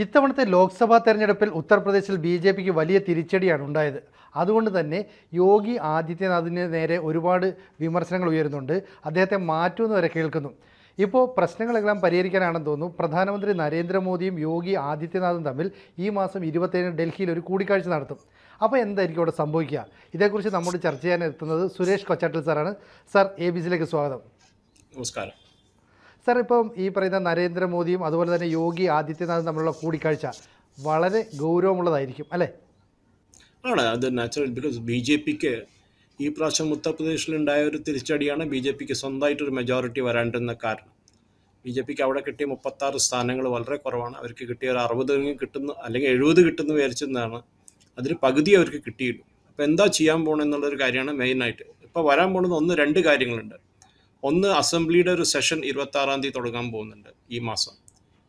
ഇത്തവണത്തെ ലോക്സഭാ തെരഞ്ഞെടുപ്പിൽ ഉത്തർപ്രദേശിൽ ബി ജെ പിക്ക് വലിയ തിരിച്ചടിയാണ് ഉണ്ടായത് അതുകൊണ്ട് തന്നെ യോഗി ആദിത്യനാഥിന് നേരെ ഒരുപാട് വിമർശനങ്ങൾ ഉയരുന്നുണ്ട് അദ്ദേഹത്തെ മാറ്റുമെന്ന് വരെ കേൾക്കുന്നു ഇപ്പോൾ പ്രശ്നങ്ങളെല്ലാം പരിഹരിക്കാനാണെന്ന് തോന്നുന്നു പ്രധാനമന്ത്രി നരേന്ദ്രമോദിയും യോഗി ആദിത്യനാഥും തമ്മിൽ ഈ മാസം ഇരുപത്തേഴിന് ഡൽഹിയിൽ ഒരു കൂടിക്കാഴ്ച നടത്തും അപ്പോൾ എന്തായിരിക്കും അവിടെ സംഭവിക്കുക ഇതേക്കുറിച്ച് നമ്മോട് ചർച്ച ചെയ്യാൻ എത്തുന്നത് സുരേഷ് കൊച്ചാട്ടിൽ സാറാണ് സാർ എ ബി സിയിലേക്ക് സ്വാഗതം നമസ്കാരം സാർ ഇപ്പം ഈ പറയുന്ന നരേന്ദ്രമോദിയും അതുപോലെ തന്നെ യോഗി ആദിത്യനാഥും തമ്മിലുള്ള കൂടിക്കാഴ്ച വളരെ ഗൗരവമുള്ളതായിരിക്കും അല്ലേ ആണ് അത് നാച്ചുറൽ ബിക്കോസ് ബി ജെ പിക്ക് ഈ പ്രാവശ്യം ഉത്തർപ്രദേശിലുണ്ടായ ഒരു തിരിച്ചടിയാണ് ബി ജെ പിക്ക് സ്വന്തമായിട്ടൊരു മെജോറിറ്റി വരാണ്ടെന്ന കാരണം ബി ജെ പിക്ക് അവിടെ കിട്ടിയ മുപ്പത്താറ് സ്ഥാനങ്ങൾ വളരെ കുറവാണ് അവർക്ക് കിട്ടിയ ഒരു അറുപത് കിട്ടുന്നു അല്ലെങ്കിൽ എഴുപത് കിട്ടുന്നു വിചാരിച്ചെന്നാണ് അതിന് പകുതി അവർക്ക് കിട്ടിയിട്ടുള്ളൂ അപ്പോൾ എന്താ ചെയ്യാൻ പോകണമെന്നുള്ളൊരു കാര്യമാണ് മെയിനായിട്ട് ഇപ്പോൾ വരാൻ പോകുന്നത് ഒന്ന് രണ്ട് കാര്യങ്ങളുണ്ട് ഒന്ന് അസംബ്ലിയുടെ ഒരു സെഷൻ ഇരുപത്തി ആറാം തീയതി തുടങ്ങാൻ പോകുന്നുണ്ട് ഈ മാസം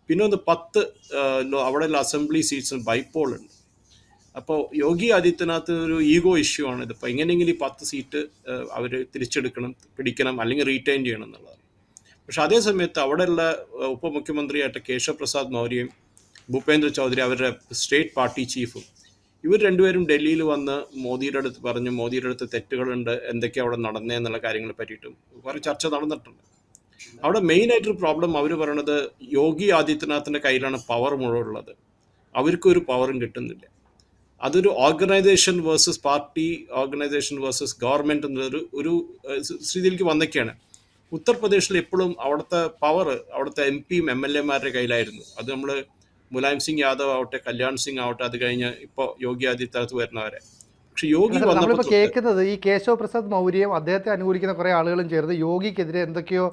പിന്നെ ഒന്ന് പത്ത് അവിടെയുള്ള അസംബ്ലി സീറ്റ്സ് ബൈപ്പോൾ ഉണ്ട് അപ്പോൾ യോഗി ആദിത്യനാഥ് ഒരു ഈഗോ ഇഷ്യൂ ആണ് ഇതിപ്പോൾ എങ്ങനെയെങ്കിലും ഈ പത്ത് സീറ്റ് അവർ തിരിച്ചെടുക്കണം പിടിക്കണം അല്ലെങ്കിൽ റീറ്റെയിൻ ചെയ്യണം എന്നുള്ളതാണ് പക്ഷെ അതേ സമയത്ത് അവിടെയുള്ള ഉപമുഖ്യമന്ത്രിയായിട്ട് കേശവ പ്രസാദ് മൗര്യയും ഭൂപേന്ദ്ര ചൗധരി അവരുടെ സ്റ്റേറ്റ് പാർട്ടി ചീഫും ഇവർ രണ്ടുപേരും ഡൽഹിയിൽ വന്ന് മോദിയുടെ അടുത്ത് പറഞ്ഞു മോദിയുടെ അടുത്ത് തെറ്റുകളുണ്ട് എന്തൊക്കെയാണ് അവിടെ എന്നുള്ള കാര്യങ്ങളെ പറ്റിയിട്ടും കുറേ ചർച്ച നടന്നിട്ടുണ്ട് അവിടെ മെയിനായിട്ടൊരു പ്രോബ്ലം അവർ പറയണത് യോഗി ആദിത്യനാഥിൻ്റെ കയ്യിലാണ് പവർ മുഴുവൻ ഉള്ളത് അവർക്കൊരു പവറും കിട്ടുന്നില്ല അതൊരു organisation versus party organisation versus government എന്നൊരു ഒരു സ്ഥിതിയിലേക്ക് വന്നൊക്കെയാണ് ഉത്തർപ്രദേശിൽ എപ്പോഴും അവിടുത്തെ പവർ അവിടുത്തെ എം പിയും എം എൽ എമാരുടെ കയ്യിലായിരുന്നു അത് നമ്മൾ മുലായം സിംഗ് യാദവ് ആവട്ടെ കല്യാൺ സിംഗ് ആവട്ടെ അത് കഴിഞ്ഞ് ഇപ്പോൾ യോഗി ആദിത്യനാഥ് വരുന്നവരെ പക്ഷെ യോഗി നമ്മളിപ്പോൾ കേൾക്കുന്നത് ഈ കേശവ് പ്രസാദ് മൗര്യം അദ്ദേഹത്തെ അനുകൂലിക്കുന്ന കുറേ ആളുകളും ചേർന്ന് യോഗിക്കെതിരെ എന്തൊക്കെയോ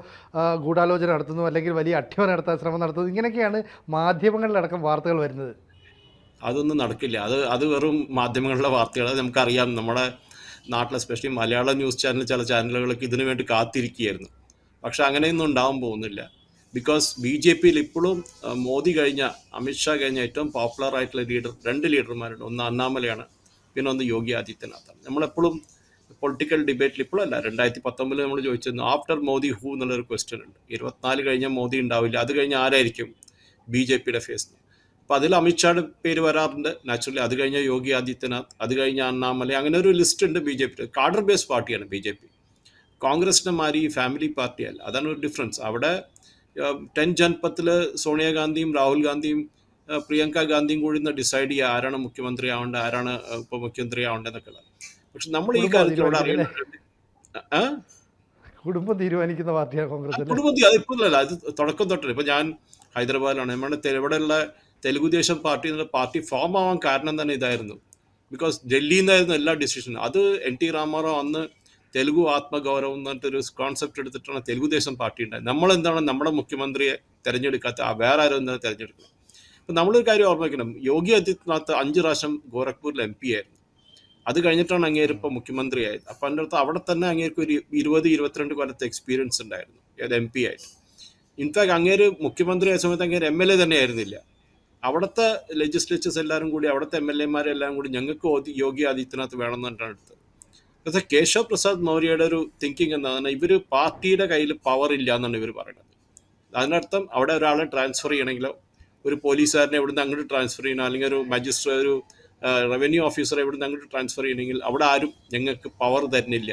ഗൂഢാലോചന നടത്തുന്നു അല്ലെങ്കിൽ വലിയ അട്ടിമ നടത്താൻ ശ്രമം നടത്തുന്നു ഇങ്ങനെയൊക്കെയാണ് മാധ്യമങ്ങളിലടക്കം വാർത്തകൾ വരുന്നത് അതൊന്നും നടക്കില്ല അത് അത് വെറും മാധ്യമങ്ങളുടെ വാർത്തകൾ നമുക്കറിയാം നമ്മുടെ നാട്ടിൽ എസ്പെഷ്യലി മലയാള ന്യൂസ് ചാനൽ ചില ചാനലുകളൊക്കെ ഇതിനു വേണ്ടി കാത്തിരിക്കുകയായിരുന്നു പക്ഷെ അങ്ങനെയൊന്നും ഉണ്ടാവാൻ പോകുന്നില്ല ബിക്കോസ് ബി ജെ പിയിൽ ഇപ്പോഴും മോദി കഴിഞ്ഞ അമിത്ഷാ കഴിഞ്ഞ ഏറ്റവും പോപ്പുലർ ആയിട്ടുള്ള ലീഡർ രണ്ട് ലീഡർമാരുണ്ട് ഒന്ന് അണ്ണാമലയാണ് പിന്നെ ഒന്ന് യോഗി ആദിത്യനാഥാണ് നമ്മളെപ്പോഴും പൊളിറ്റിക്കൽ ഡിബേറ്റിൽ ഇപ്പോഴല്ല രണ്ടായിരത്തി പത്തൊമ്പതിൽ നമ്മൾ ചോദിച്ചിരുന്നു ആഫ്റ്റർ മോദി ഹൂ എന്നുള്ളൊരു ക്വസ്റ്റ്യൻ ഉണ്ട് ഇരുപത്തിനാല് കഴിഞ്ഞ മോദി ഉണ്ടാവില്ല അത് കഴിഞ്ഞ് ആരായിരിക്കും ബി ജെ പിയുടെ ഫേസ് അപ്പോൾ അതിൽ അമിത്ഷായുടെ പേര് വരാറുണ്ട് നാച്ചുറലി അത് കഴിഞ്ഞ യോഗി ആദിത്യനാഥ് അത് കഴിഞ്ഞ അണ്ണാമല അങ്ങനെ ഒരു ലിസ്റ്റ് ഉണ്ട് B J P cadre base പാർട്ടിയാണ് ബി ജെ പി കോൺഗ്രസിൻ്റെ മാതിരി ഫാമിലി പാർട്ടിയല്ല അതാണ് ഒരു ഡിഫറൻസ് അവിടെ ടെൻ ജൻപത്തിൽ സോണിയാഗാന്ധിയും രാഹുൽ ഗാന്ധിയും പ്രിയങ്ക ഗാന്ധിയും കൂടി ഇന്ന് ഡിസൈഡ് ചെയ്യുക ആരാണ് മുഖ്യമന്ത്രി ആവേണ്ടത് ആരാണ് ഉപമുഖ്യമന്ത്രി മുഖ്യമന്ത്രി എന്നൊക്കെയുള്ള പക്ഷെ നമ്മൾ ഈ കാര്യത്തിലൂടെ അറിയുന്നുണ്ട് കുടുംബം തീരുമാനിക്കുന്ന കുടുംബം കോൺഗ്രസ് കുടുംബം അത് തുടക്കം തൊട്ടേ ഇപ്പൊ ഞാൻ ഹൈദരാബാദിലാണ് നമ്മുടെ ഇവിടെയുള്ള തെലുഗു ദേശം പാർട്ടി എന്നുള്ള പാർട്ടി ഫോം ആവാൻ കാരണം തന്നെ ഇതായിരുന്നു ബിക്കോസ് ഡൽഹിയിൽ നിന്നായിരുന്നു എല്ലാ ഡിസിഷനും അത് എൻ ടി രാമാറാവ് അന്ന് തെലുഗു ആത്മഗൗരവം എന്ന് പറഞ്ഞിട്ടൊരു കോൺസെപ്റ്റ് എടുത്തിട്ടാണ് തെലുഗുദേശം പാർട്ടി ഉണ്ടായത് നമ്മളെന്താണ് നമ്മുടെ മുഖ്യമന്ത്രിയെ തിരഞ്ഞെടുക്കാത്ത ആ വേറെ ആരും എന്താണ് തിരഞ്ഞെടുക്കുന്നത് അപ്പം നമ്മളൊരു കാര്യം ഓർമ്മിക്കണം യോഗി ആദിത്യനാഥ് അഞ്ച് പ്രാവശ്യം ഗോരഖ്പൂരിൽ എം പി ആയിരുന്നു അത് കഴിഞ്ഞിട്ടാണ് അങ്ങേര് മുഖ്യമന്ത്രി ആയത് അപ്പം അതിൻ്റെ അടുത്ത് അവിടെ തന്നെ അങ്ങേർക്ക് ഒരു ഇരുപത് ഇരുപത്തിരണ്ട് കൊല്ലത്തെ എക്സ്പീരിയൻസ് ഉണ്ടായിരുന്നു ഏത് എം പി ആയിട്ട് ഇൻഫാക്ട് അങ്ങേര് മുഖ്യമന്ത്രി ആയ സമയത്ത് അങ്ങേര് എം എൽ എ തന്നെ ആയിരുന്നില്ല അവിടുത്തെ ലെജിസ്ലേച്ചേഴ്സ് എല്ലാവരും കൂടി അവിടുത്തെ എം എൽ എമാരെല്ലാം കൂടി ഞങ്ങൾക്ക് യോഗി ആദിത്യനാഥ് വേണമെന്ന് പറഞ്ഞിട്ടാണ് അത് കേശവ് പ്രസാദ് മൗര്യയുടെ ഒരു തിങ്കിങ് എന്നതാണ് ഇവർ പാർട്ടിയുടെ കയ്യിൽ പവർ ഇല്ല എന്നാണ് ഇവർ പറയുന്നത് അതിനർത്ഥം അവിടെ ഒരാളെ ട്രാൻസ്ഫർ ചെയ്യണമെങ്കിലോ ഒരു പോലീസുകാരനെ ഇവിടുന്ന് അങ്ങോട്ട് ട്രാൻസ്ഫർ ചെയ്യണം അല്ലെങ്കിൽ ഒരു മജിസ്ട്രേ ഒരു റവന്യൂ ഓഫീസറെ ഇവിടുന്ന് അങ്ങോട്ട് ട്രാൻസ്ഫർ ചെയ്യണമെങ്കിൽ അവിടെ ആരും ഞങ്ങൾക്ക് പവർ തരുന്നില്ല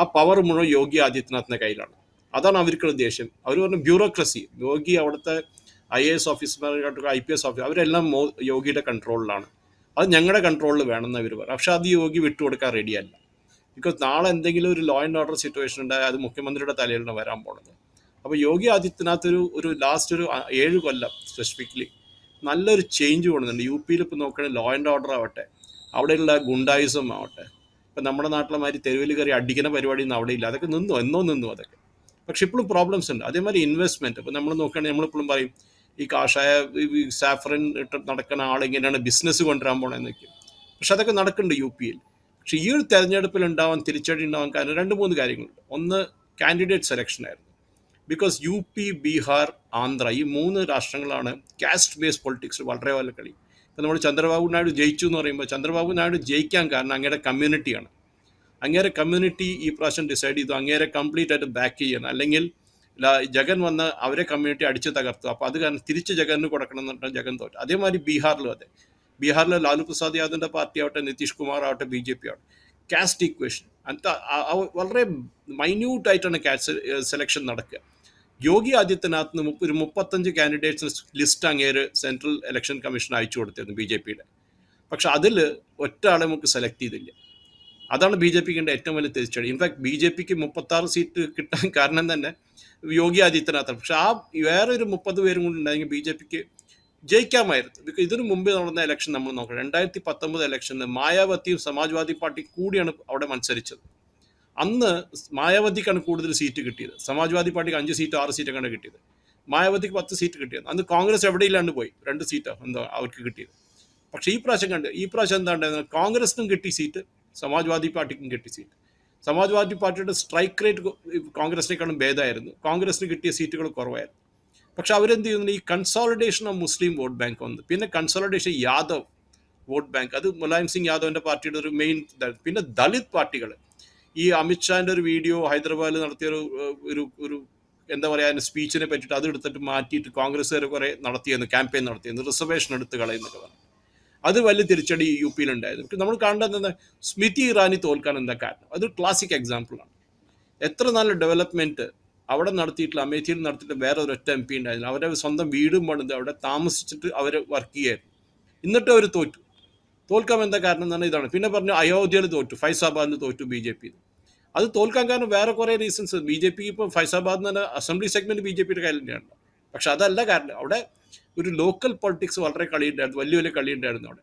ആ പവർ മുഴുവൻ യോഗി ആദിത്യനാഥിൻ്റെ കയ്യിലാണ് അതാണ് അവർക്കുള്ള ദേഷ്യം അവർ പറഞ്ഞ ബ്യൂറോക്രസി യോഗി അവിടുത്തെ ഐ എ എസ് ഓഫീസർമാരായിട്ടൊക്കെ ഐ പി എസ് ഓഫീസർ അവരെല്ലാം യോഗിയുടെ കൺട്രോളിലാണ് അത് ഞങ്ങളുടെ കൺട്രോളിൽ വേണമെന്ന് അവർ പറയും പക്ഷെ അത് യോഗി വിട്ടുകൊടുക്കാൻ റെഡിയല്ല ബിക്കോസ് നാളെ എന്തെങ്കിലും ഒരു ലോ ആൻഡ് ഓർഡർ സിറ്റുവേഷൻ ഉണ്ടായാൽ അത് മുഖ്യമന്ത്രിയുടെ തലയിലാണ് വരാൻ പോണത് അപ്പോൾ യോഗി ആദിത്യനാഥ് ഒരു ഒരു ലാസ്റ്റ് ഒരു ഏഴ് കൊല്ലം സ്പെസിഫിക്കലി നല്ലൊരു ചേഞ്ച് കൊണ്ടുവന്നുണ്ട് യു പിയിൽ ഇപ്പോൾ നോക്കുകയാണെങ്കിൽ ലോ ആൻഡ് ഓർഡർ ആവട്ടെ അവിടെയുള്ള ഗുണ്ടായുസം ആവട്ടെ ഇപ്പം നമ്മുടെ നാട്ടിലെ മാതിരി തെരുവിൽ കയറി അടിക്കുന്ന ഒന്നും അവിടെ ഇല്ല അതൊക്കെ നിന്നു എന്നോ നിന്നു അതൊക്കെ പക്ഷെ ഇപ്പോഴും പ്രോബ്ലംസ് ഉണ്ട് അതേമാതിരി ഇൻവെസ്റ്റ്മെൻറ്റ് ഇപ്പോൾ നമ്മൾ നോക്കുകയാണെങ്കിൽ നമ്മളിപ്പോഴും പറയും ഈ കാഷായ ഈ സാഫറിൻ ഇട്ട് നടക്കുന്ന ആളെങ്ങനെയാണ് ബിസിനസ് കൊണ്ടുവരാൻ പോകണമെന്നൊക്കെ പക്ഷെ അതൊക്കെ നടക്കുന്നുണ്ട് യു പിയിൽ പക്ഷേ ഈ ഒരു തെരഞ്ഞെടുപ്പിൽ ഉണ്ടാവാൻ തിരിച്ചടി ഉണ്ടാവാൻ കാരണം രണ്ട് മൂന്ന് കാര്യങ്ങളുണ്ട് ഒന്ന് കാൻഡിഡേറ്റ് സെലക്ഷൻ ആയിരുന്നു because U P Bihar Andhra ഈ മൂന്ന് രാഷ്ട്രങ്ങളാണ് കാസ്റ്റ് ബേസ് പൊളിറ്റിക്സ് വളരെ വല്ല കളി ഇപ്പം നമ്മൾ ചന്ദ്രബാബു നായിഡു ജയിച്ചു എന്ന് പറയുമ്പോൾ ചന്ദ്രബാബു നായിഡു ജയിക്കാൻ കാരണം അങ്ങയുടെ കമ്മ്യൂണിറ്റിയാണ് അങ്ങേരെ കമ്മ്യൂണിറ്റി ഈ പ്രാവശ്യം ഡിസൈഡ് ചെയ്തു അങ്ങേരെ കംപ്ലീറ്റ് ആയിട്ട് ബാക്ക് ചെയ്യണം അല്ലെങ്കിൽ ജഗൻ വന്ന് അവരെ കമ്മ്യൂണിറ്റി അടിച്ചു തകർത്തു അപ്പോൾ അത് കാരണം തിരിച്ച് ജഗന് കൊടുക്കണം എന്ന് പറഞ്ഞാൽ ജഗൻ തോറ്റു അതേമാതിരി ബീഹാറിലും അതെ ബീഹാറിലെ ലാലു പ്രസാദ് യാദവിൻ്റെ പാർട്ടി ആവട്ടെ നിതീഷ് കുമാർ ആവട്ടെ ബി ജെ പി ആവട്ടെ കാസ്റ്റ് ഇക്വേഷൻ അന്നത്തെ വളരെ മൈന്യൂട്ടായിട്ടാണ് കാസ്റ്റ് സെലക്ഷൻ നടക്കുക യോഗി ആദിത്യനാഥ് ഒരു മുപ്പത്തഞ്ച് കാൻഡിഡേറ്റ്സ് ലിസ്റ്റ് അങ്ങേര് സെൻട്രൽ ഇലക്ഷൻ കമ്മീഷൻ അയച്ചു കൊടുത്തിരുന്നു ബി ജെ പിയുടെ പക്ഷെ അതിൽ ഒറ്റ നമുക്ക് സെലക്ട് ചെയ്തില്ല അതാണ് ബി ജെ പിക്കിൻ്റെ ഏറ്റവും വലിയ തിരിച്ചടി ഇൻഫാക്ട് ബി ജെ പിക്ക് മുപ്പത്താറ് സീറ്റ് കിട്ടാൻ കാരണം തന്നെ യോഗി ആദിത്യനാഥ് പക്ഷെ ആ വേറൊരു മുപ്പത് പേരും കൂടി ഉണ്ടായെങ്കിൽ ബി ജെ പിക്ക് ജയിക്കാമായിരുന്നു ബിക്കോസ് ഇതിനു മുമ്പേ നടന്ന ഇലക്ഷൻ നമ്മൾ നോക്കണം രണ്ടായിരത്തി പത്തൊമ്പത് ഇലക്ഷനിൽ മായാവതിയും സമാജ്വാദി പാർട്ടി കൂടിയാണ് അവിടെ മത്സരിച്ചത് അന്ന് മായാവതിക്കാണ് കൂടുതൽ സീറ്റ് കിട്ടിയത് സമാജ്വാദി പാർട്ടിക്ക് അഞ്ച് സീറ്റ് ആറ് സീറ്റൊക്കെയാണ് കിട്ടിയത് മായാവതിക്ക് പത്ത് സീറ്റ് കിട്ടിയത് അന്ന് കോൺഗ്രസ് എവിടെയില്ലാണ്ട് പോയി രണ്ട് സീറ്റോ എന്തോ അവർക്ക് കിട്ടിയത് പക്ഷേ ഈ പ്രാവശ്യം കണ്ട് ഈ പ്രാവശ്യം എന്താണ് കോൺഗ്രസിനും കിട്ടി സീറ്റ് സമാജ്വാദി പാർട്ടിക്കും കിട്ടി സീറ്റ് സമാജ്വാദി പാർട്ടിയുടെ സ്ട്രൈക്ക് റേറ്റ് കോൺഗ്രസിനേക്കാളും ഭേദമായിരുന്നു കോൺഗ്രസിന് കിട്ടിയ സീറ്റുകൾ കുറവായിരുന്നു പക്ഷെ അവരെന്ത് ചെയ്യുന്നു ഈ consolidation of Muslim vote bank വന്നു പിന്നെ കൺസോളിഡേഷൻ യാദവ് വോട്ട് ബാങ്ക് അത് മുലായം സിംഗ് യാദവിൻ്റെ പാർട്ടിയുടെ ഒരു മെയിൻ പിന്നെ ദളിത് പാർട്ടികൾ ഈ അമിത്ഷാൻ്റെ ഒരു വീഡിയോ ഹൈദരാബാദിൽ നടത്തിയ ഒരു ഒരു ഒരു എന്താ പറയുക അതിൻ്റെ സ്പീച്ചിനെ പറ്റിയിട്ട് അത് എടുത്തിട്ട് മാറ്റിയിട്ട് കോൺഗ്രസ്സുകാർ കുറേ നടത്തിയെന്ന് ക്യാമ്പയിൻ നടത്തിയെന്ന് റിസർവേഷൻ എടുത്ത് കളയുന്നൊക്കെ പറഞ്ഞു അത് വലിയ തിരിച്ചടി യു പക്ഷെ നമ്മൾ കാണേണ്ടത് സ്മിതി ഇറാനി തോൽക്കാൻ എന്താ കാരണം അതൊരു ക്ലാസിക് എക്സാമ്പിളാണ് എത്ര നല്ല ഡെവലപ്മെൻറ്റ് അവിടെ നടത്തിയിട്ടുള്ള അമേഠിയിൽ നടത്തിയിട്ട് വേറെ ഒരൊറ്റ എം പി ഉണ്ടായിരുന്നു അവരെ സ്വന്തം വീടും പണിത് അവിടെ താമസിച്ചിട്ട് അവർ വർക്ക് ചെയ്യായിരുന്നു എന്നിട്ട് അവർ തോറ്റു തോൽക്കാൻ എന്താ കാരണം എന്നാണ് ഇതാണ് പിന്നെ പറഞ്ഞു അയോധ്യയിൽ തോറ്റു ഫൈസാബാദിൽ തോറ്റു ബി ജെ പി അത് തോൽക്കാൻ കാരണം വേറെ കുറേ റീസൺസ് ബി ജെ പി ഇപ്പം ഫൈസാബാദ് പറഞ്ഞാൽ അസംബ്ലി സെഗ്മെന്റ് ബി ജെ പിയുടെ കയ്യിൽ തന്നെയാണ് പക്ഷെ അതല്ല കാരണം അവിടെ ഒരു ലോക്കൽ പൊളിറ്റിക്സ് വളരെ കളിയുണ്ടായിരുന്നു വലിയ വലിയ കളിയുണ്ടായിരുന്നു അവിടെ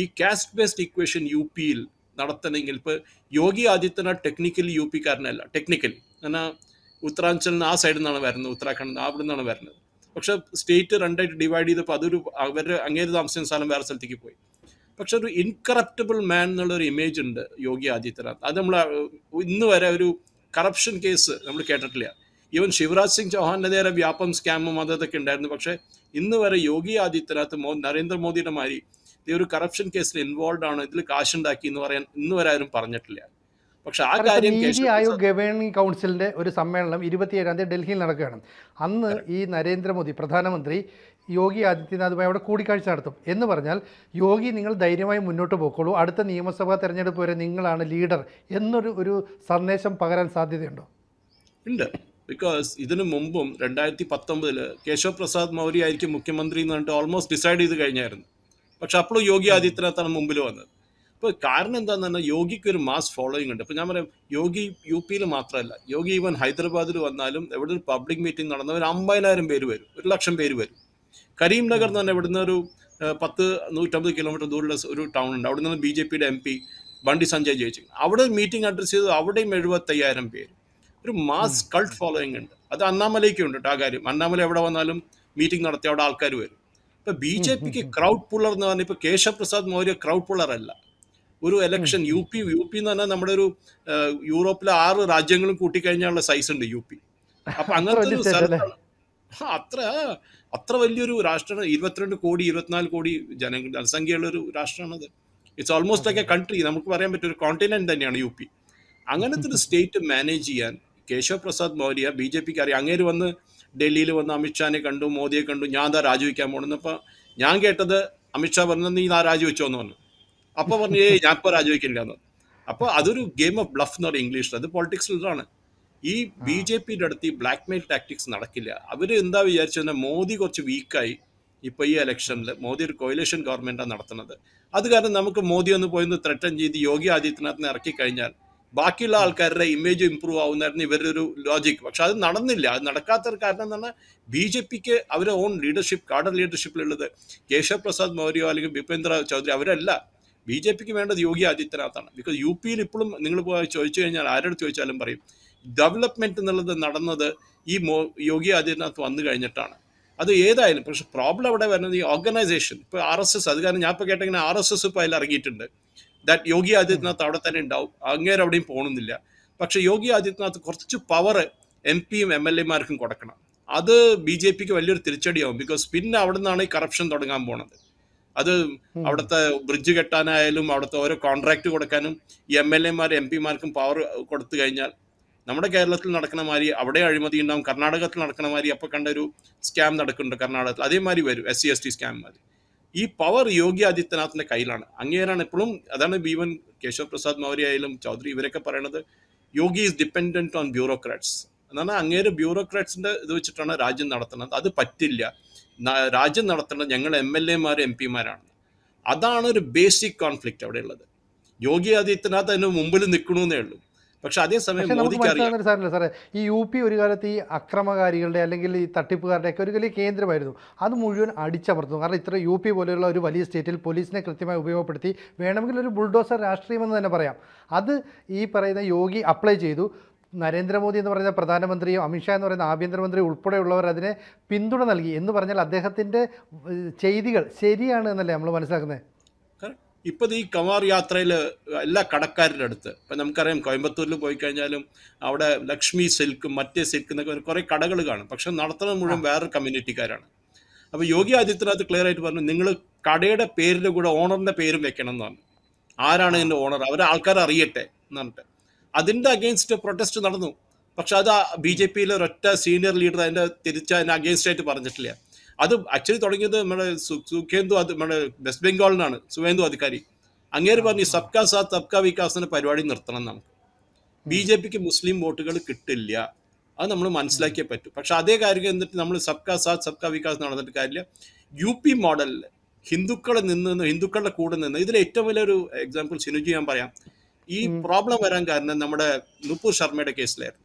ഈ കാസ്റ്റ് ബേസ്ഡ് ഇക്വേഷൻ യു പിയിൽ നടത്തണമെങ്കിൽ ഇപ്പോൾ യോഗി ആദിത്യനാഥ് ടെക്നിക്കലി യു പിക്കാരനല്ല ടെക്നിക്കലി എന്നാൽ ഉത്തരാഞ്ചൽ നിന്ന് ആ സൈഡിൽ നിന്നാണ് വരുന്നത് ഉത്തരാഖണ്ഡ് അവിടെ നിന്നാണ് വരുന്നത് പക്ഷെ സ്റ്റേറ്റ് രണ്ടായിട്ട് ഡിവൈഡ് ചെയ്തപ്പോൾ അതൊരു അവരുടെ അങ്ങേര് താമസിക്കുന്ന സ്ഥലം വേറെ സ്ഥലത്തേക്ക് പോയി പക്ഷെ ഒരു ഇൻകറപ്റ്റബിൾ മാൻ എന്നുള്ള ഒരു ഇമേജ് ഉണ്ട് യോഗി ആദിത്യനാഥ് അത് നമ്മൾ ഇന്ന് വരെ ഒരു കറപ്ഷൻ കേസ് നമ്മൾ കേട്ടിട്ടില്ല ഈവൻ ശിവരാജ് സിംഗ് ചൗഹാന്റെ നേരെ വ്യാപം സ്കാമും അതൊക്കെ ഉണ്ടായിരുന്നു പക്ഷേ ഇന്ന് വരെ യോഗി ആദിത്യനാഥ് മോ നരേന്ദ്രമോദിയുടെ മാതിരി ഈ ഒരു കറപ്ഷൻ കേസിൽ ഇൻവോൾവ് ആണ് ഇതിൽ കാശുണ്ടാക്കി എന്ന് പറയാൻ ഇന്ന് വരെ ആരും പറഞ്ഞിട്ടില്ല പക്ഷെ ആ കാര്യം നീതി ആയോഗ് ഗവേണിംഗ് കൗൺസിലിന്റെ ഒരു സമ്മേളനം ഇരുപത്തിയേഴാം തീയതി ഡൽഹിയിൽ നടക്കുകയാണ് അന്ന് ഈ നരേന്ദ്രമോദി പ്രധാനമന്ത്രി യോഗി ആദിത്യനാഥുമായി അവിടെ കൂടിക്കാഴ്ച നടത്തും എന്ന് പറഞ്ഞാൽ യോഗി നിങ്ങൾ ധൈര്യമായി മുന്നോട്ട് പോയിക്കോളൂ അടുത്ത നിയമസഭാ തെരഞ്ഞെടുപ്പ് വരെ നിങ്ങളാണ് ലീഡർ എന്നൊരു ഒരു സന്ദേശം പകരാൻ സാധ്യതയുണ്ടോ ഉണ്ട് ബിക്കോസ് ഇതിനു മുമ്പും രണ്ടായിരത്തി പത്തൊമ്പതിൽ കേശവ് പ്രസാദ് മൗര്യ ആയിരിക്കും മുഖ്യമന്ത്രി എന്ന് പറഞ്ഞിട്ട് ഓൾമോസ്റ്റ് ഡിസൈഡ് ചെയ്ത് കഴിഞ്ഞായിരുന്നു പക്ഷെ അപ്പോഴും യോഗി ആദിത്യനാഥാണ് മുമ്പിൽ വന്നത് അപ്പോൾ കാരണം എന്താണെന്ന് പറഞ്ഞാൽ യോഗിക്ക് ഒരു മാസ് ഫോളോയിങ് ഉണ്ട് അപ്പോൾ ഞാൻ പറയാം യോഗി യു പിയിൽ മാത്രമല്ല യോഗി ഈവൻ ഹൈദരാബാദിൽ വന്നാലും എവിടെ ഒരു പബ്ലിക് മീറ്റിംഗ് നടന്ന ഒരു അമ്പതിനായിരം പേര് വരും ഒരു ലക്ഷം പേര് വരും കരീം നഗർ എന്ന് പറഞ്ഞാൽ ഇവിടുന്ന് ഒരു പത്ത് നൂറ്റമ്പത് കിലോമീറ്റർ ദൂരെയുള്ള ഒരു ടൗൺ ഉണ്ട് അവിടെ നിന്ന് ബി ജെ പിയുടെ എം പി ബണ്ടി സഞ്ജയ് ജയിച്ചു അവിടെ മീറ്റിംഗ് അഡ്രസ് ചെയ്ത് അവിടെയും എഴുപത്തയ്യായിരം പേര് ഒരു മാസ് കൾട്ട് ഫോളോയിങ് ഉണ്ട് അത് അണ്ണാമലയ്ക്കും ഉണ്ട് ആ കാര്യം അണ്ണാമല എവിടെ വന്നാലും മീറ്റിംഗ് നടത്തി അവിടെ ആൾക്കാർ വരും ഇപ്പൊ ബി ജെ പിക്ക് ക്രൗഡ് പുള്ളർ എന്ന് പറഞ്ഞാൽ ഇപ്പൊ കേശവ് പ്രസാദ് മൗര്യ ക്രൗഡ് പുള്ളർ അല്ല ഒരു election U P U P എന്ന് പറഞ്ഞാൽ നമ്മുടെ ഒരു യൂറോപ്പിലെ ആറ് രാജ്യങ്ങളും കൂട്ടിക്കഴിഞ്ഞാലുള്ള സൈസ് ഉണ്ട് യു പി അപ്പൊ അങ്ങനത്തെ അത്ര അത്ര വലിയൊരു രാഷ്ട്രമാണ് ഇരുപത്തിരണ്ട് കോടി ഇരുപത്തിനാല് കോടി ജന ജനസംഖ്യയുള്ള ഒരു അത് it's almost like a country നമുക്ക് പറയാൻ പറ്റും ഒരു കോണ്ടിനെന്റ് തന്നെയാണ് യു പി അങ്ങനത്തെ ഒരു സ്റ്റേറ്റ് മാനേജ് ചെയ്യാൻ കേശവ പ്രസാദ് മൗര്യ ബി ജെ പിക്ക് അറിയാം അങ്ങേര് വന്ന് ഡൽഹിയിൽ വന്ന് അമിത്ഷാനെ കണ്ടു മോദിയെ കണ്ടു ഞാൻ എന്താ രാജിവെക്കാൻ പോകണമെന്ന് ഞാൻ കേട്ടത് അമിത്ഷാ പറഞ്ഞത് നീ ആ രാജിവെച്ചോന്ന് പറഞ്ഞു അപ്പൊ ഏയ് ഞാൻ ഇപ്പൊ രാജിവെക്കില്ല എന്ന് അപ്പൊ അതൊരു ഗെയിം ഓഫ് ബ്ലഫ് എന്ന് പറയുന്നത് ഇംഗ്ലീഷിൽ അത് പൊളിറ്റിക്സിൽ ഇതാണ് ഈ ബി ജെ പിയുടെ അടുത്ത് ഈ ബ്ലാക്ക് മെയിൽ ടാക്ടിക്സ് നടക്കില്ല അവർ എന്താ വിചാരിച്ചെന്നാൽ മോദി കുറച്ച് വീക്കായി ഇപ്പൊ ഈ ഇലക്ഷനിൽ മോദി ഒരു കോയിലേഷൻ ഗവൺമെന്റാണ് നടത്തുന്നത് അത് കാരണം നമുക്ക് മോദി ഒന്ന് ഒന്ന് ത്രട്ടൻ ചെയ്ത് യോഗി ആദിത്യനാഥിനെ ഇറക്കി കഴിഞ്ഞാൽ ബാക്കിയുള്ള ആൾക്കാരുടെ ഇമേജ് ഇമ്പ്രൂവ് ആവുന്നായിരുന്നു ഇവരുടെ ഒരു ലോജിക് പക്ഷെ അത് നടന്നില്ല അത് നടക്കാത്ത കാരണം എന്ന് പറഞ്ഞാൽ ബി ജെ പിക്ക് അവരുടെ ഓൺ ലീഡർഷിപ്പ് കാഡർ ലീഡർഷിപ്പിലുള്ളത് കേശവ പ്രസാദ് മൗര്യോ അല്ലെങ്കിൽ ബിപേന്ദ്ര ചൗധരി അവരല്ല ബി ജെ പിക്ക് വേണ്ടത് യോഗി ആദിത്യനാഥാണ് ബിക്കോസ് യു പിയിൽ ഇപ്പോഴും നിങ്ങൾ ചോദിച്ചു കഴിഞ്ഞാൽ ആരോട് ചോദിച്ചാലും പറയും ഡെവലപ്മെൻറ്റ് എന്നുള്ളത് നടന്നത് ഈ മോ യോഗി ആദിത്യനാഥ് വന്നു കഴിഞ്ഞിട്ടാണ് അത് ഏതായാലും പക്ഷെ പ്രോബ്ലം അവിടെ വരുന്നത് ഈ ഓർഗനൈസേഷൻ ഇപ്പോൾ ആർ എസ് എസ് അത് കാരണം ഞാൻ ഇപ്പോൾ കേട്ടെങ്കിൽ ആർ എസ് എസ് ഇപ്പോൾ അതിൽ ഇറങ്ങിയിട്ടുണ്ട് ദാറ്റ് യോഗി ആദിത്യനാഥ് അവിടെ തന്നെ ഉണ്ടാവും അങ്ങേരെ അവിടെയും പോകുന്നില്ല പക്ഷെ യോഗി ആദിത്യനാഥ് കുറച്ച് പവർ എം പിയും എം എൽ എമാർക്കും കൊടുക്കണം അത് ബി ജെ പിക്ക് വലിയൊരു തിരിച്ചടിയാവും ബിക്കോസ് പിന്നെ അവിടെ നിന്നാണ് ഈ കറപ്ഷൻ തുടങ്ങാൻ പോണത് അത് അവിടുത്തെ ബ്രിഡ്ജ് കെട്ടാനായാലും അവിടുത്തെ ഓരോ കോൺട്രാക്ട് കൊടുക്കാനും എം എൽ എമാർ എം പിമാർക്കും പവർ കൊടുത്തു കഴിഞ്ഞാൽ നമ്മുടെ കേരളത്തിൽ നടക്കുന്ന മാതിരി അവിടെ അഴിമതി ഉണ്ടാവും കർണാടകത്തിൽ നടക്കുന്ന മാതിരി അപ്പൊ കണ്ട ഒരു സ്കാം നടക്കുന്നുണ്ട് കർണാടകത്തിൽ അതേമാതിരി വരും S C S T scam മാതിരി ഈ പവർ യോഗി ആദിത്യനാഥിന്റെ കയ്യിലാണ് അങ്ങേരാണ് എപ്പോഴും അതാണ് ബീവൻ കേശവ് പ്രസാദ് മൗര്യ ആയാലും ചൗധരി ഇവരൊക്കെ പറയണത് Yogi is dependent on bureaucrats എന്നാൽ അങ്ങേര് ബ്യൂറോക്രാറ്റ്സിന്റെ ഇത് വെച്ചിട്ടാണ് രാജ്യം നടത്തുന്നത് അത് പറ്റില്ല രാജ്യം നടത്തേണ്ടത് ഞങ്ങൾ എം എൽ എമാർ എം പിമാരാണ് അതാണ് ഒരു ബേസിക് കോൺഫ്ലിക്റ്റ് അവിടെ ഉള്ളത് യോഗി ആദിത്യനാഥ് അതിന് മുമ്പിൽ നിൽക്കണമെന്നേ ഉള്ളൂ പക്ഷെ അതേസമയം മോദിക്ക് സാറേ ഈ യു പി ഒരു കാലത്ത് ഈ അക്രമകാരികളുടെ അല്ലെങ്കിൽ ഈ തട്ടിപ്പുകാരുടെ ഒക്കെ ഒരു വലിയ കേന്ദ്രമായിരുന്നു അത് മുഴുവൻ അടിച്ചമർത്തുന്നു കാരണം ഇത്ര യു പി പോലെയുള്ള ഒരു വലിയ സ്റ്റേറ്റിൽ പോലീസിനെ കൃത്യമായി ഉപയോഗപ്പെടുത്തി വേണമെങ്കിൽ ഒരു ബുൾഡോസർ രാഷ്ട്രീയമെന്ന് തന്നെ പറയാം അത് ഈ പറയുന്ന യോഗി അപ്ലൈ ചെയ്തു നരേന്ദ്രമോദി എന്ന് പറയുന്ന പ്രധാനമന്ത്രിയും അമിത്ഷാ എന്ന് പറയുന്ന ആഭ്യന്തരമന്ത്രി ഉൾപ്പെടെയുള്ളവർ അതിനെ പിന്തുണ നൽകി എന്ന് പറഞ്ഞാൽ അദ്ദേഹത്തിൻ്റെ ചെയ്തികൾ ശരിയാണ് എന്നല്ലേ നമ്മൾ മനസ്സിലാക്കുന്നത് ഇപ്പോൾ ഈ കമാർ യാത്രയിൽ എല്ലാ കടക്കാരുടെ അടുത്ത് ഇപ്പം നമുക്കറിയാം കോയമ്പത്തൂരിൽ പോയി കഴിഞ്ഞാലും അവിടെ ലക്ഷ്മി സിൽക്കും മറ്റേ സിൽക്ക് എന്നൊക്കെ കുറേ കടകൾ കാണും പക്ഷെ നടത്തുന്നത് മുഴുവൻ വേറൊരു കമ്മ്യൂണിറ്റിക്കാരാണ് അപ്പോൾ യോഗി ആദിത്യനാഥ് ക്ലിയർ ആയിട്ട് പറഞ്ഞു നിങ്ങൾ കടയുടെ പേരിൻ്റെ കൂടെ ഓണറിൻ്റെ പേരും വെക്കണം എന്ന് പറഞ്ഞു ആരാണ് ഇതിൻ്റെ ഓണർ അവരെ ആൾക്കാർ അറിയട്ടെ എന്ന് പറഞ്ഞിട്ട് അതിൻ്റെ അഗെയിൻസ്റ്റ് പ്രൊട്ടസ്റ്റ് നടന്നു പക്ഷെ അത് ബി ജെ പിയിലെ ഒരൊറ്റ സീനിയർ ലീഡർ അതിൻ്റെ തിരിച്ച് അതിന് അഗെയിൻസ്റ്റ് ആയിട്ട് പറഞ്ഞിട്ടില്ല അത് ആക്ച്വലി തുടങ്ങിയത് നമ്മുടെ സുഖേന്ദു അത് നമ്മുടെ വെസ്റ്റ് ബംഗാളിനാണ് സുഖേന്ദു അധികാരി അങ്ങേര് പറഞ്ഞു സബ്കാ സാത്ത് സബ്കാ വികാസ് പരിപാടി നിർത്തണം എന്നാണ് ബി ജെ പിക്ക് മുസ്ലിം വോട്ടുകൾ കിട്ടില്ല അത് നമ്മൾ മനസ്സിലാക്കിയേ പറ്റും പക്ഷെ അതേ കാര്യം എന്നിട്ട് നമ്മൾ സബ്കാ സാത് സബ്കാ വികാസ് നടന്നിട്ട് കാര്യമില്ല യു പി മോഡലിൽ ഹിന്ദുക്കളെ നിന്ന് ഹിന്ദുക്കളുടെ കൂടെ നിന്ന് ഇതിൽ ഏറ്റവും വലിയൊരു എക്സാമ്പിൾ സിനുജി ഞാൻ പറയാം ഈ പ്രോബ്ലം വരാൻ കാരണം നമ്മുടെ നുപ്പൂർ ശർമ്മയുടെ കേസിലായിരുന്നു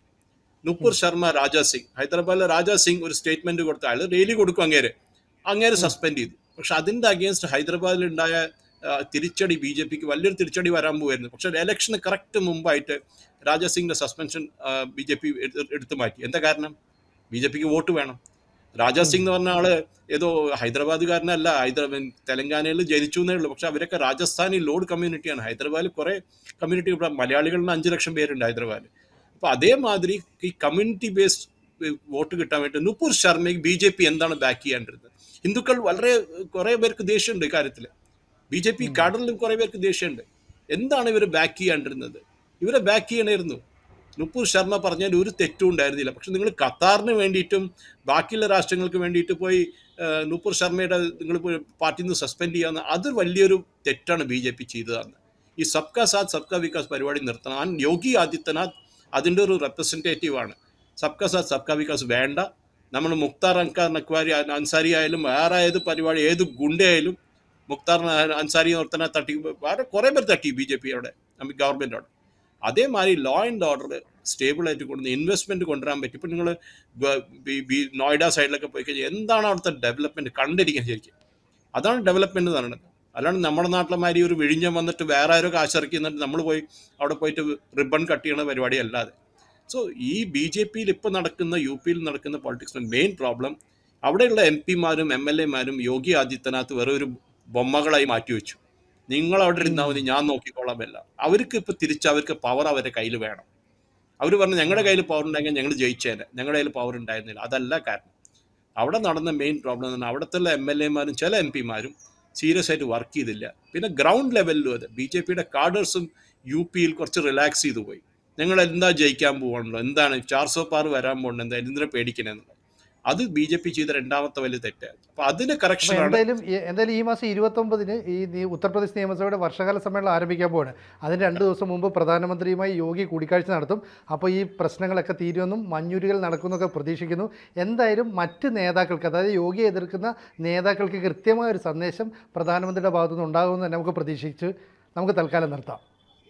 നുപ്പൂർ ശർമ്മ രാജാ സിംഗ് ഹൈദരാബാദിലെ രാജാ സിംഗ് ഒരു സ്റ്റേറ്റ്മെന്റ് കൊടുത്ത ആള് റെയിലി കൊടുക്കും അങ്ങേര് അങ്ങേര് സസ്പെൻഡ് ചെയ്തു പക്ഷെ അതിന്റെ അഗേൻസ്റ്റ് ഹൈദരാബാദിൽ ഉണ്ടായ തിരിച്ചടി ബി ജെ പിക്ക് വലിയൊരു തിരിച്ചടി വരാൻ പോയിരുന്നു പക്ഷെ എലക്ഷന് കറക്റ്റ് മുമ്പായിട്ട് രാജാ സിംഗിന്റെ സസ്പെൻഷൻ ബി ജെ പി എടുത്തു മാറ്റി എന്താ കാരണം ബി ജെ പിക്ക് വോട്ട് വേണം രാജാ സിംഗ് എന്ന് പറഞ്ഞ ആള് ഏതോ ഹൈദരാബാദുകാരനല്ല ഹൈദരാബാദ് തെലങ്കാനയിൽ ജനിച്ചു എന്നേ ഉള്ളൂ പക്ഷെ അവരൊക്കെ രാജസ്ഥാനി ലോഡ് കമ്മ്യൂണിറ്റിയാണ് ഹൈദരാബാദിൽ കുറെ കമ്മ്യൂണിറ്റി ഇവിടെ മലയാളികളിൽ അഞ്ചു ലക്ഷം പേരുണ്ട് ഹൈദരാബാദിൽ അപ്പോൾ അതേമാതിരി ഈ കമ്മ്യൂണിറ്റി ബേസ്ഡ് വോട്ട് കിട്ടാൻ വേണ്ടി നുപൂർ ശർമ്മയ്ക്ക് ബി ജെ പി എന്താണ് ബാക്ക് ചെയ്യേണ്ടത് ഹിന്ദുക്കൾ വളരെ കുറെ പേർക്ക് ദേഷ്യമുണ്ട് ഇക്കാര്യത്തിൽ ബി ജെ പി കാഡറിലും കുറെ പേർക്ക് ദേഷ്യമുണ്ട് എന്താണ് ഇവർ ബാക്ക് ചെയ്യാണ്ടിരുന്നത് ഇവരെ ബാക്ക് ചെയ്യണമായിരുന്നു നുപ്പൂർ ശർമ്മ പറഞ്ഞതിൽ ഒരു തെറ്റും ഉണ്ടായിരുന്നില്ല പക്ഷെ നിങ്ങൾ ഖത്താറിന് വേണ്ടിയിട്ടും ബാക്കിയുള്ള രാഷ്ട്രങ്ങൾക്ക് വേണ്ടിയിട്ട് പോയി നുപ്പൂർ ശർമ്മയുടെ നിങ്ങൾ പാർട്ടിയിൽ നിന്ന് സസ്പെൻഡ് ചെയ്യാമെന്ന് അത് വലിയൊരു തെറ്റാണ് ബി ജെ പി ചെയ്തതെന്ന് ഈ സബ്കാ സാത്ത് സബ്കാ വികാസ് പരിപാടി നിർത്തണം ആ യോഗി ആദിത്യനാഥ് അതിൻ്റെ ഒരു റെപ്രസെൻറ്റേറ്റീവാണ് സബ്കാ സാത്ത് സബ്കാ വികാസ് വേണ്ട നമ്മൾ മുക്താർ അൻകാർ നക്വാരി അൻസാരി ആയാലും വേറെ ഏത് പരിപാടി ഏത് ഗുണ്ടയായാലും മുക്താർ അൻസാരി ഓർത്തനെ തട്ടി വേറെ കുറേ പേര് തട്ടി ബി ജെ പിയുടെ ഗവൺമെൻറ്റോട് അതേമാതിരി ലോ ആൻഡ് ഓർഡർ സ്റ്റേബിൾ ആയിട്ട് കൊണ്ട് ഇൻവെസ്റ്റ്മെന്റ് കൊണ്ടുവരാൻ പറ്റും ഇപ്പൊ നിങ്ങൾ നോയിഡ സൈഡിലൊക്കെ പോയി കഴിഞ്ഞാൽ എന്താണ് അവിടുത്തെ ഡെവലപ്മെന്റ് കണ്ടിരിക്കാൻ ശരിക്കും അതാണ് ഡെവലപ്മെന്റ് എന്ന് പറയുന്നത് അല്ലാണ്ട് നമ്മുടെ നാട്ടിലെ മാതിരി ഒരു വിഴിഞ്ഞം വന്നിട്ട് വേറെ ആരോ കാശിറക്കി എന്നിട്ട് നമ്മൾ പോയി അവിടെ പോയിട്ട് റിബൺ കട്ട് ചെയ്യുന്ന പരിപാടി അല്ലാതെ സോ ഈ ബി ജെ പിയിൽ ഇപ്പോൾ നടക്കുന്ന യു പിയിൽ നടക്കുന്ന പോളിറ്റിക്സിലെ മെയിൻ പ്രോബ്ലം അവിടെയുള്ള എം പിമാരും എം എൽ എമാരും യോഗി ആദിത്യനാഥ് വെറൊരു ബൊമ്മകളായി മാറ്റിവെച്ചു നിങ്ങൾ അവിടെ ഇരുന്നാൽ മതി ഞാൻ നോക്കിക്കോളാം എല്ലാം അവർക്ക് ഇപ്പൊ തിരിച്ച് അവർക്ക് പവർ അവരുടെ കയ്യിൽ വേണം അവർ പറഞ്ഞു ഞങ്ങളുടെ കയ്യിൽ പവർ ഉണ്ടെങ്കിൽ ഞങ്ങൾ ജയിച്ചേനെ ഞങ്ങളുടെ കയ്യിൽ പവർ ഉണ്ടായിരുന്നില്ല അതല്ല കാരണം അവിടെ നടന്ന മെയിൻ പ്രോബ്ലം പറഞ്ഞാൽ അവിടുത്തെ എം എൽ എമാരും ചില എം പിമാരും സീരിയസ് ആയിട്ട് വർക്ക് ചെയ്തില്ല പിന്നെ ഗ്രൗണ്ട് ലെവലിലും അത് ബി ജെ പിയുടെ കാഡേഴ്സും യു പിയിൽ കുറച്ച് റിലാക്സ് ചെയ്തു പോയി ഞങ്ങൾ എന്താ ജയിക്കാൻ പോകണല്ലോ എന്താണ് ചാർ സോപ്പാർ വരാൻ പോകണ്ടോ എന്താ എന്തിനാ പേടിക്കണേന്നുള്ളത് അത് ബി ജെ പി ചെയ്ത രണ്ടാമത്തെ വലിയ തെറ്റ് അപ്പൊ അതിന് കറക്ഷൻ എന്തായാലും എന്തായാലും ഈ മാസം ഇരുപത്തി ഒമ്പതിന് ഈ ഉത്തർപ്രദേശ് നിയമസഭയുടെ വർഷകാല സമ്മേളനം ആരംഭിക്കാൻ പോവാണ് അതിന് രണ്ട് ദിവസം മുമ്പ് പ്രധാനമന്ത്രിയുമായി യോഗി കൂടിക്കാഴ്ച നടത്തും അപ്പോൾ ഈ പ്രശ്നങ്ങളൊക്കെ തീരുമെന്നും മഞ്ഞുരുകൾ നടക്കുന്നൊക്കെ പ്രതീക്ഷിക്കുന്നു എന്തായാലും മറ്റ് നേതാക്കൾക്ക് അതായത് യോഗിയെ എതിർക്കുന്ന നേതാക്കൾക്ക് കൃത്യമായ ഒരു സന്ദേശം പ്രധാനമന്ത്രിയുടെ ഭാഗത്തുനിന്ന് ഉണ്ടാകുമെന്ന് തന്നെ നമുക്ക് പ്രതീക്ഷിച്ച് നമുക്ക് തൽക്കാലം നിർത്താം